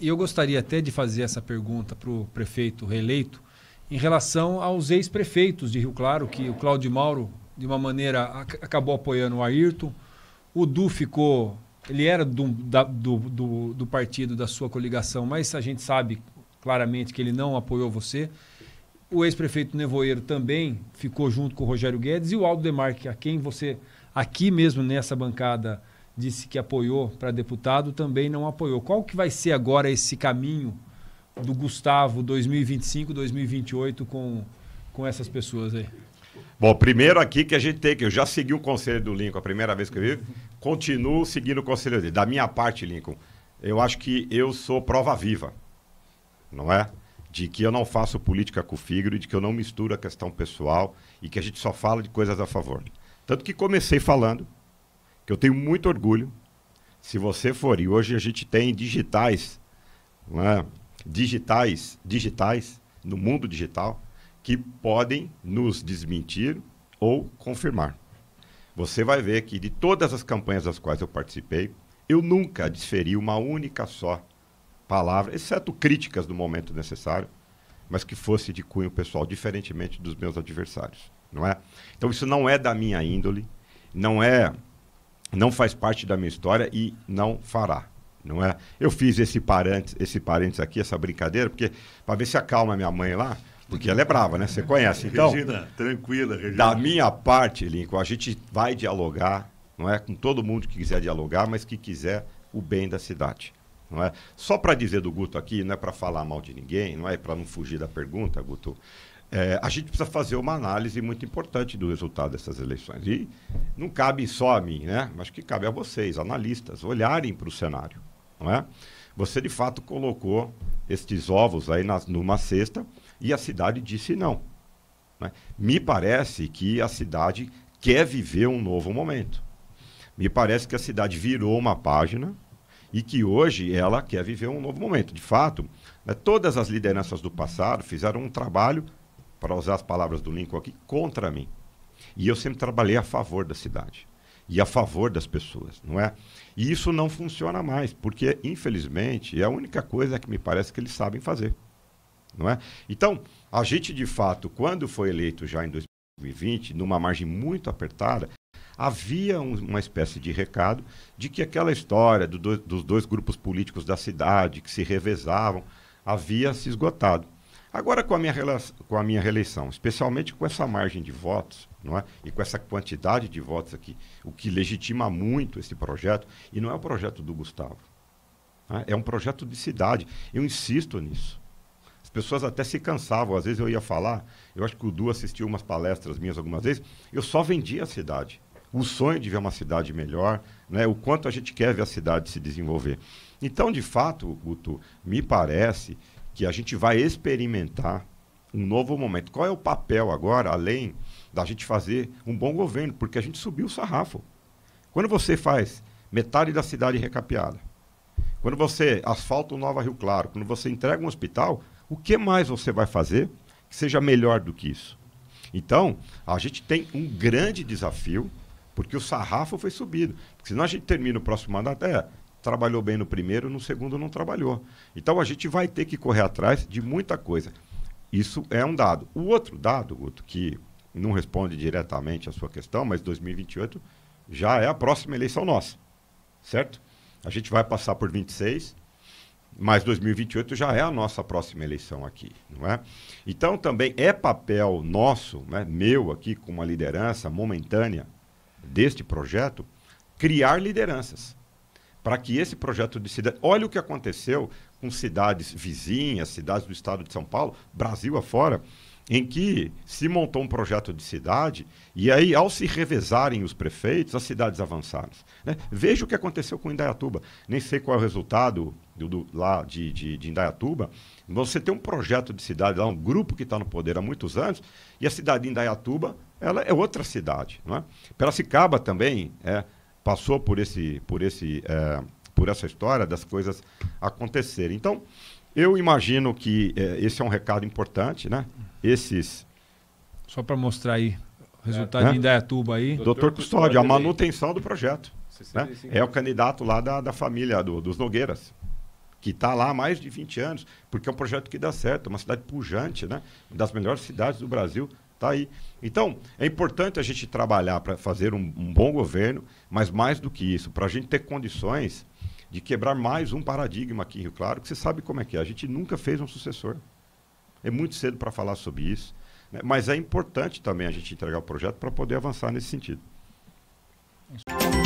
E eu gostaria até de fazer essa pergunta para o prefeito reeleito em relação aos ex-prefeitos de Rio Claro, que o Cláudio Mauro, de uma maneira, acabou apoiando o Ayrton. O Du ficou. Ele era do, da, do, do, do partido da sua coligação, mas a gente sabe claramente que ele não apoiou você. O ex-prefeito Nevoeiro também ficou junto com o Rogério Guedes e o Aldo Demarque, a quem você, aqui mesmo nessa bancada, disse que apoiou para deputado, também não apoiou. Qual que vai ser agora esse caminho do Gustavo 2025, 2028 com, com essas pessoas aí? Bom, primeiro aqui que a gente tem que. Eu já segui o conselho do Lincoln a primeira vez que eu vi, continuo seguindo o conselho dele. Da minha parte, Lincoln, eu acho que eu sou prova viva, não é? De que eu não faço política com o e de que eu não misturo a questão pessoal e que a gente só fala de coisas a favor. Tanto que comecei falando que eu tenho muito orgulho. Se você for, e hoje a gente tem digitais, né, digitais, digitais, no mundo digital, que podem nos desmentir ou confirmar. Você vai ver que de todas as campanhas das quais eu participei, eu nunca desferi uma única só palavra, exceto críticas no momento necessário, mas que fosse de cunho pessoal, diferentemente dos meus adversários, não é? Então isso não é da minha índole, não é não faz parte da minha história e não fará. Não é? Eu fiz esse parênteses, esse parênteses aqui, essa brincadeira, porque para ver se acalma minha mãe lá, porque ela é brava, né? Você conhece. Então, Regina, tranquila, Regina. Da minha parte, Lincoln, a gente vai dialogar, não é? Com todo mundo que quiser dialogar, mas que quiser o bem da cidade. Não é? Só para dizer do Guto aqui, não é para falar mal de ninguém, não é para não fugir da pergunta, Guto. É, a gente precisa fazer uma análise muito importante do resultado dessas eleições. E não cabe só a mim, né? Acho que cabe a vocês, analistas, olharem para o cenário, não é? Você, de fato, colocou estes ovos aí nas, numa cesta e a cidade disse não. Né? Me parece que a cidade quer viver um novo momento. Me parece que a cidade virou uma página e que hoje ela quer viver um novo momento. De fato, né, todas as lideranças do passado fizeram um trabalho para usar as palavras do Lincoln aqui, contra mim. E eu sempre trabalhei a favor da cidade e a favor das pessoas, não é? E isso não funciona mais, porque infelizmente é a única coisa que me parece que eles sabem fazer, não é? Então, a gente de fato, quando foi eleito já em 2020, numa margem muito apertada, havia um, uma espécie de recado de que aquela história do dos dois grupos políticos da cidade que se revezavam havia se esgotado. Agora, com a, minha com a minha reeleição, especialmente com essa margem de votos não é? e com essa quantidade de votos aqui, o que legitima muito esse projeto, e não é o projeto do Gustavo, é? é um projeto de cidade. Eu insisto nisso. As pessoas até se cansavam, às vezes eu ia falar, eu acho que o Du assistiu umas palestras minhas algumas vezes, eu só vendia a cidade. O sonho de ver uma cidade melhor, né? o quanto a gente quer ver a cidade se desenvolver. Então, de fato, Guto, me parece que a gente vai experimentar um novo momento. Qual é o papel agora, além da gente fazer um bom governo? Porque a gente subiu o sarrafo. Quando você faz metade da cidade recapeada, quando você asfalta o Nova Rio Claro, quando você entrega um hospital, o que mais você vai fazer que seja melhor do que isso? Então, a gente tem um grande desafio, porque o sarrafo foi subido. Porque senão a gente termina o próximo mandato. É, trabalhou bem no primeiro, no segundo não trabalhou. Então a gente vai ter que correr atrás de muita coisa. Isso é um dado. O outro dado, Guto, que não responde diretamente à sua questão, mas 2028 já é a próxima eleição nossa, certo? A gente vai passar por 26, mas 2028 já é a nossa próxima eleição aqui, não é? Então também é papel nosso, né, meu aqui, com uma liderança momentânea deste projeto, criar lideranças para que esse projeto de cidade. Olha o que aconteceu com cidades vizinhas, cidades do estado de São Paulo, Brasil afora, em que se montou um projeto de cidade e aí, ao se revezarem os prefeitos, as cidades avançaram. Né? Veja o que aconteceu com Indaiatuba. Nem sei qual é o resultado do, do, lá de, de, de Indaiatuba. Você tem um projeto de cidade lá, um grupo que está no poder há muitos anos, e a cidade de Indaiatuba ela é outra cidade. Não é? Piracicaba também é passou por esse, por esse, é, por essa história das coisas acontecerem. Então, eu imagino que é, esse é um recado importante, né? Esses só para mostrar aí o resultado é. de Indaiatuba aí. Doutor Custódio, a manutenção do projeto. Né? É o candidato lá da, da família do, dos Nogueiras, que está lá há mais de 20 anos, porque é um projeto que dá certo, é uma cidade pujante, né? das melhores cidades do Brasil, Está aí. Então, é importante a gente trabalhar para fazer um, um, bom governo, mas mais do que isso, para a gente ter condições de quebrar mais um paradigma aqui em Rio Claro, que você sabe como é que é. A gente nunca fez um sucessor. É muito cedo para falar sobre isso, né? mas é importante também a gente entregar o projeto para poder avançar nesse sentido. Isso.